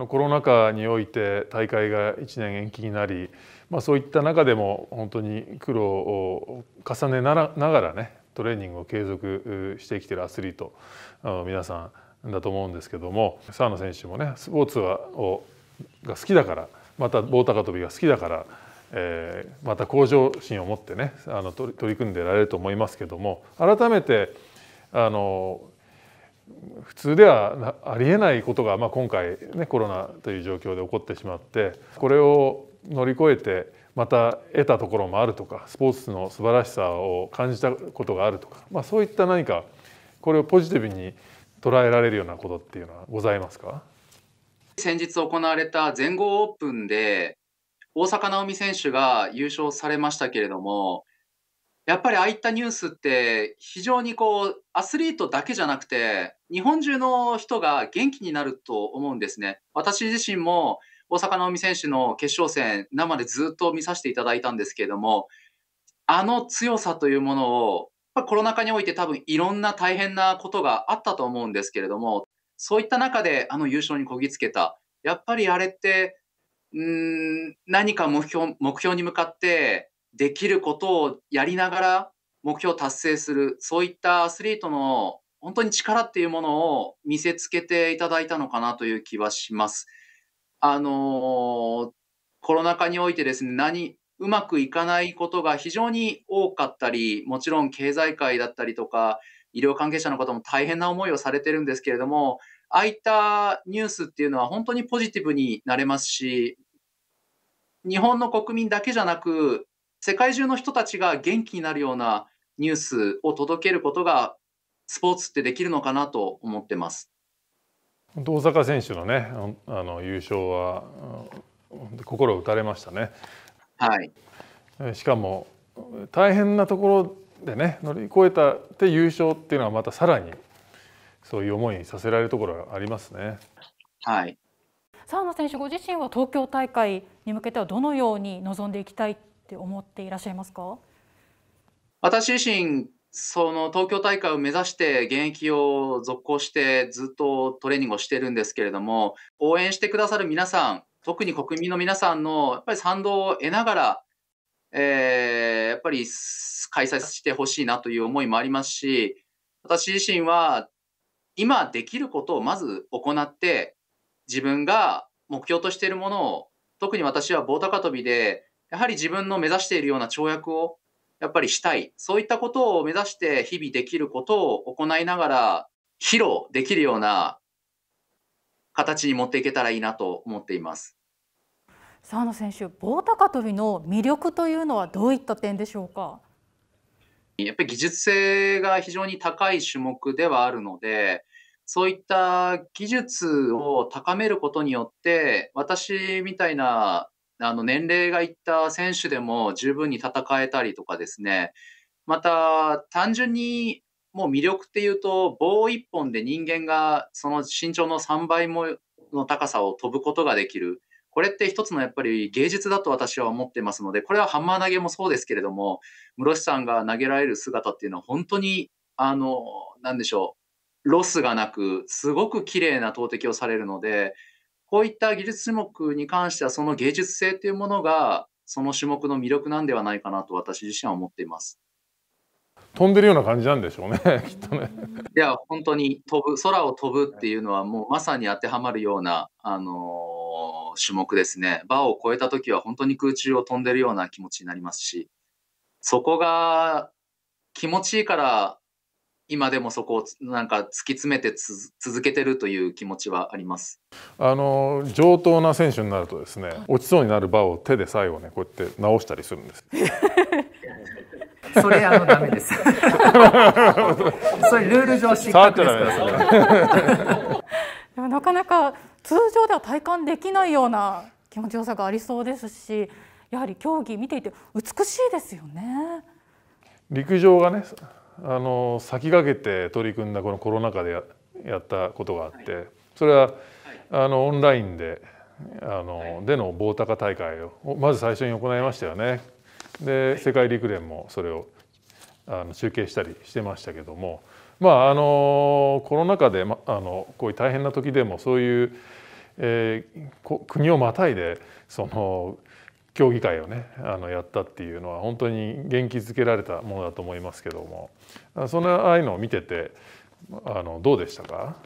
のコロナ禍において大会が1年延期になり、まあ、そういった中でも本当に苦労を重ねながらねトレーニングを継続してきてるアスリートの皆さんだと思うんですけども澤野選手もねスポーツはをが好きだからまた棒高跳びが好きだから、えー、また向上心を持ってねあの取り組んでられると思いますけども改めてあの普通ではありえないことが、まあ、今回、ね、コロナという状況で起こってしまってこれを乗り越えてまた得たところもあるとかスポーツの素晴らしさを感じたことがあるとか、まあ、そういった何かこれをポジティブに捉えられるようなことっていうのはございますか先日行われた全豪オープンで大坂なおみ選手が優勝されましたけれどもやっぱりああいったニュースって非常にこうアスリートだけじゃなくて日本中の人が元気になると思うんですね。私自身も大坂なおみ選手の決勝戦生でずっと見させていただいたんですけれどもあの強さというものをコロナ禍において多分いろんな大変なことがあったと思うんですけれどもそういった中であの優勝にこぎつけたやっぱりあれってうん何か目標目標に向かってできることをやりながら目標を達成するそういったアスリートの本当に力っていうものを見せつけていただいたのかなという気はします。あのー、コロナ禍においてですね何うまくいかないことが非常に多かったりもちろん経済界だったりとか医療関係者の方も大変な思いをされてるんですけれどもああいったニュースっていうのは本当にポジティブになれますし日本の国民だけじゃなく世界中の人たちが元気になるようなニュースを届けることがスポーツってできるのかなと思ってます。大坂選手のねあの優勝は心打たれましたね。はい。しかも大変なところでね乗り越えたって優勝っていうのはまたさらにそういう思いにさせられるところがありますね。はい。澤野選手ご自身は東京大会に向けてはどのように臨んでいきたいって思っていらっしゃいますか私自身その東京大会を目指して現役を続行してずっとトレーニングをしてるんですけれども応援してくださる皆さん特に国民の皆さんのやっぱり賛同を得ながら、えー、やっぱり開催してほしいなという思いもありますし私自身は今できることをまず行って自分が目標としているものを特に私は棒高跳びでやはり自分の目指しているような跳躍をやっぱりしたい。そういったことを目指して日々できることを行いながら披露できるような形に持っていけたらいいなと思っています。澤野選手、棒高跳びの魅力というのはどういった点でしょうか。やっぱり技術性が非常に高い種目ではあるので、そういった技術を高めることによって、私みたいなあの年齢がいった選手でも十分に戦えたりとかですね、また単純にもう魅力っていうと棒1本で人間がその身長の3倍もの高さを飛ぶことができる。これって一つのやっぱり芸術だと私は思ってますので、これはハンマー投げもそうですけれども、室伏さんが投げられる姿っていうのは本当に、あの、なんでしょう、ロスがなく、すごく綺麗な投擲をされるので、こういった技術種目に関しては、その芸術性というものが、その種目の魅力なんではないかなと私自身は思っています。飛んでるような感じなんでしょうね、きっとね。いや、本当に飛ぶ、空を飛ぶっていうのは、もうまさに当てはまるような、あのー、種目ですね。バーを越えた時は、本当に空中を飛んでるような気持ちになりますし、そこが気持ちいいから今でもそこをなんか突き詰めて続けてるという気持ちはありますあの上等な選手になるとですね落ちそうになる場を手で最後ねこうやって直したりするんです。それあのダメです。それルール上失格ですから。なかなか通常では体感できないような気持ちよさがありそうですし、やはり競技見ていて美しいですよね。陸上がねあの先駆けて取り組んだこのコロナ禍でややったことがあって、それは、あのオンラインであの、での棒高大会をまず最初に行いましたよね。で世界陸連もそれをあの中継したりしてましたけども、まあ、あのコロナ禍で、ま、あのこういう大変な時でもそういう、えー、国をまたいでその協議会をねあのやったっていうのは本当に元気づけられたものだと思いますけどもそのああいうのを見ててあのどうでしたか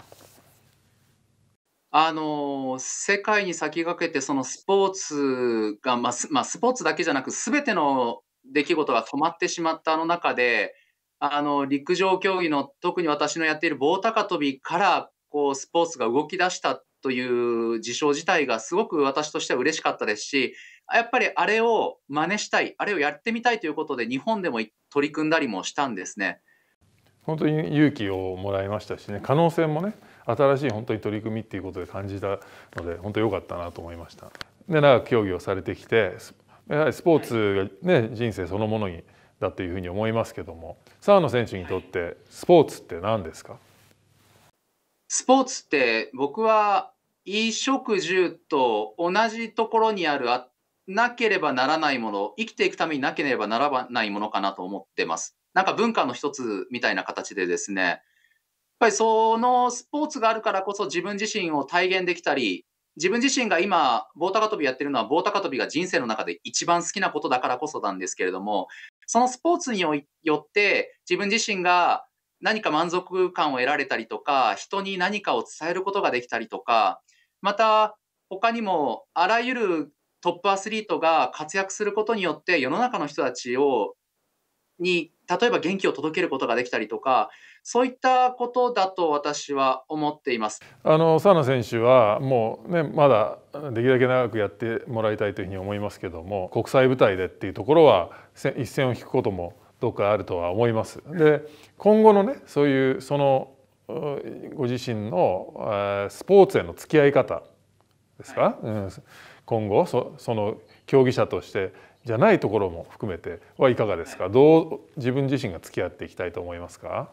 あの世界に先駆けてそのスポーツが、まあまあ、スポーツだけじゃなく全ての出来事が止まってしまったあの中であの陸上競技の特に私のやっている棒高跳びからこうスポーツが動き出したっという事象自体がすごく私としては嬉しかったですし、やっぱりあれを真似したい、あれをやってみたいということで、日本でも取り組んだりもしたんですね。本当に勇気をもらいましたしね、可能性もね、新しい本当に取り組みっていうことで感じたので、本当良かったなと思いました。で、長く競技をされてきて、やはりスポーツがね、人生そのものにだというふうに思いますけども、澤野選手にとってスポーツって何ですか？スポーツって僕は衣食住と同じところにあるあなければならないもの、生きていくためになければならないものかなと思ってます。なんか文化の一つみたいな形でですね、やっぱりそのスポーツがあるからこそ自分自身を体現できたり、自分自身が今、棒高跳びやってるのは棒高跳びが人生の中で一番好きなことだからこそなんですけれども、そのスポーツによって自分自身が何か満足感を得られたりとか、人に何かを伝えることができたりとか、また他にもあらゆるトップアスリートが活躍することによって世の中の人たちをに例えば元気を届けることができたりとかそういったことだと私は思っていますあのサ野選手はもうねまだできるだけ長くやってもらいたいというふうに思いますけども国際舞台でっていうところは一線を引くこともどっかあるとは思います。で今後のねそういうそのご自身のスポーツへの付き合い方ですか、うん、今後そその競技者としてじゃないところも含めてはいかがですかどう自分自身が付き合っていきたいと思いますか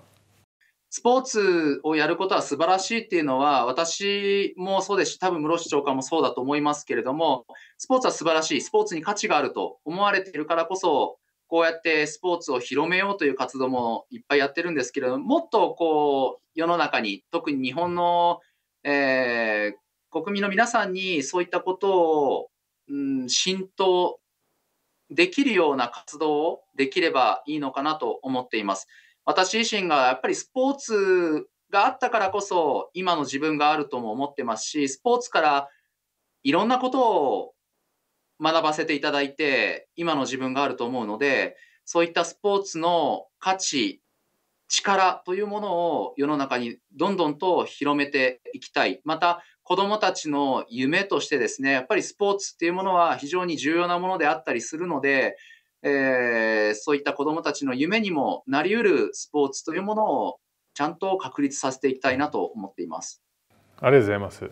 スポーツをやることは素晴らしいっていうのは、私もそうですし、多分室伏長官もそうだと思いますけれども、スポーツは素晴らしい、スポーツに価値があると思われているからこそ、こうやってスポーツを広めようという活動もいっぱいやってるんですけれども、もっとこう、世の中に、特に日本の、えー、国民の皆さんにそういったことを、うん、浸透できるような活動をできればいいのかなと思っています。私自身がやっぱりスポーツがあったからこそ今の自分があるとも思ってますし、スポーツからいろんなことを学ばせていただいて、今の自分があると思うので、そういったスポーツの価値、力というものを世の中にどんどんと広めていきたい。また、子どもたちの夢としてですね、やっぱりスポーツっていうものは非常に重要なものであったりするので、えー、そういった子どもたちの夢にもなりうるスポーツというものをちゃんと確立させていきたいなと思っています。ありがとうございます。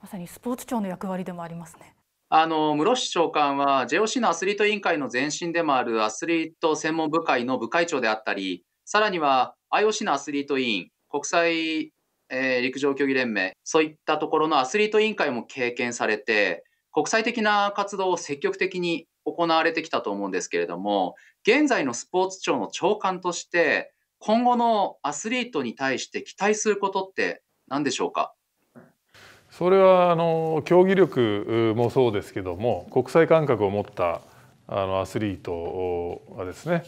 まさにスポーツ庁の役割でもありますね。あの室伏長官は JOC のアスリート委員会の前身でもあるアスリート専門部会の部会長であったりさらには IOC のアスリート委員国際、えー、陸上競技連盟そういったところのアスリート委員会も経験されて国際的な活動を積極的に行われてきたと思うんですけれども現在のスポーツ庁の長官として今後のアスリートに対して期待することって何でしょうかそれはあの競技力もそうですけども国際感覚を持ったあのアスリートはですね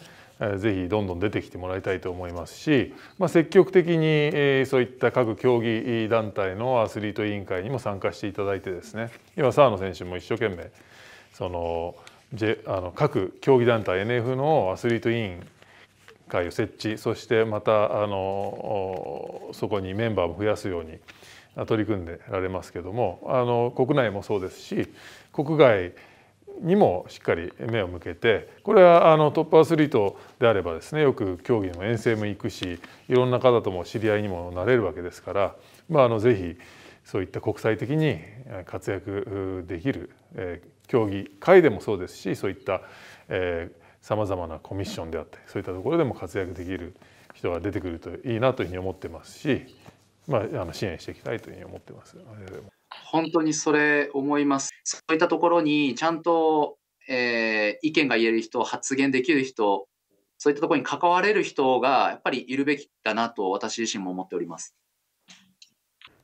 ぜひどんどん出てきてもらいたいと思いますし、まあ、積極的にそういった各競技団体のアスリート委員会にも参加していただいてですね今澤野選手も一生懸命そのあの各競技団体 NF のアスリート委員会を設置そしてまたあのそこにメンバーも増やすように取り組んでられますけどもあの国内もそうですし国外にもしっかり目を向けてこれはあのトップアスリートであればですねよく競技の遠征も行くしいろんな方とも知り合いにもなれるわけですから、まあ、あのぜひそういった国際的に活躍できる、えー、競技会でもそうですしそういったさまざまなコミッションであったりそういったところでも活躍できる人が出てくるといいなというふうに思ってますしまあ、あの支援していきたいというふうに思ってます。本当にそれ思います。そういったところにちゃんと、えー、意見が言える人、発言できる人、そういったところに関われる人がやっぱりいるべきだなと私自身も思っております。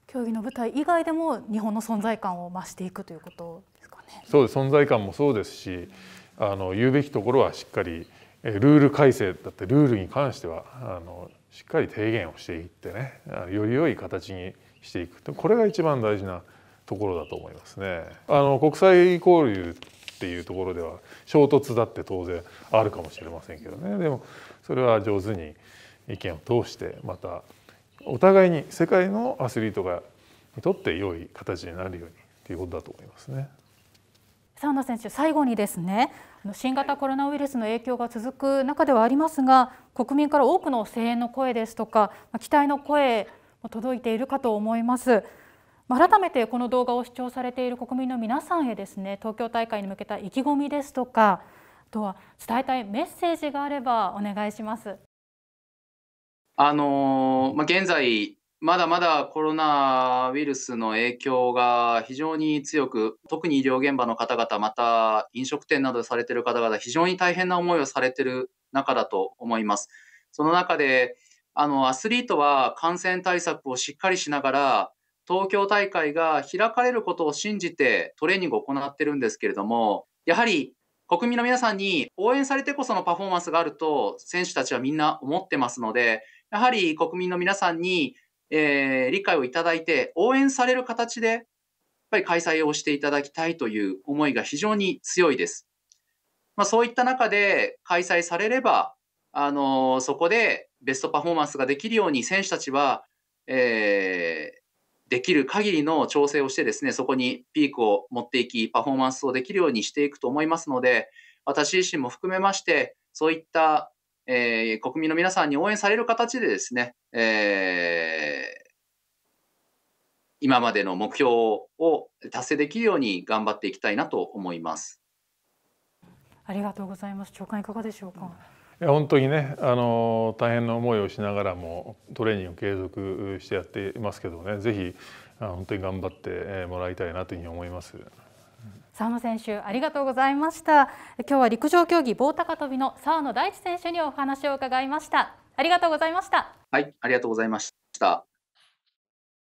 競技の舞台以外でも日本の存在感を増していくということですかね。そうです。存在感もそうですし、あの言うべきところはしっかり、えー、ルール改正だってルールに関してはあのしっかり提言をしていってねより良い形にしていくとこれが一番大事なところだと思いますね。あの国際交流っていうところでは衝突だって当然あるかもしれませんけどねでもそれは上手に意見を通してまたお互いに世界のアスリートがにとって良い形になるようにということだと思いますね。澤野選手、最後にですね新型コロナウイルスの影響が続く中ではありますが国民から多くの声援の声ですとか期待の声も届いているかと思います。改めてこの動画を視聴されている国民の皆さんへですね東京大会に向けた意気込みですとかあとは伝えたいメッセージがあればお願いします。あのまあ、現在まだまだコロナウイルスの影響が非常に強く、特に医療現場の方々、また飲食店などされている方々、非常に大変な思いをされている中だと思います。その中で、あの、アスリートは感染対策をしっかりしながら、東京大会が開かれることを信じてトレーニングを行ってるんですけれども、やはり国民の皆さんに応援されてこそのパフォーマンスがあると選手たちはみんな思ってますので、やはり国民の皆さんにえー、理解をいただいて、応援される形で、やっぱり開催をしていただきたいという思いが非常に強いです。まあ、そういった中で開催されれば、あのー、そこでベストパフォーマンスができるように選手たちは、えー、できる限りの調整をしてですね、そこにピークを持っていき、パフォーマンスをできるようにしていくと思いますので、私自身も含めまして、そういったえー、国民の皆さんに応援される形でですね、えー、今までの目標を達成できるように頑張っていきたいなと思います。ありがとうございます。長官いかがでしょうか。いや本当にねあの大変な思いをしながらもトレーニングを継続してやっていますけどねぜひ本当に頑張ってもらいたいなというふうに思います。澤野選手ありがとうございました今日は陸上競技棒高跳びの澤野大地選手にお話を伺いましたありがとうございましたはいありがとうございました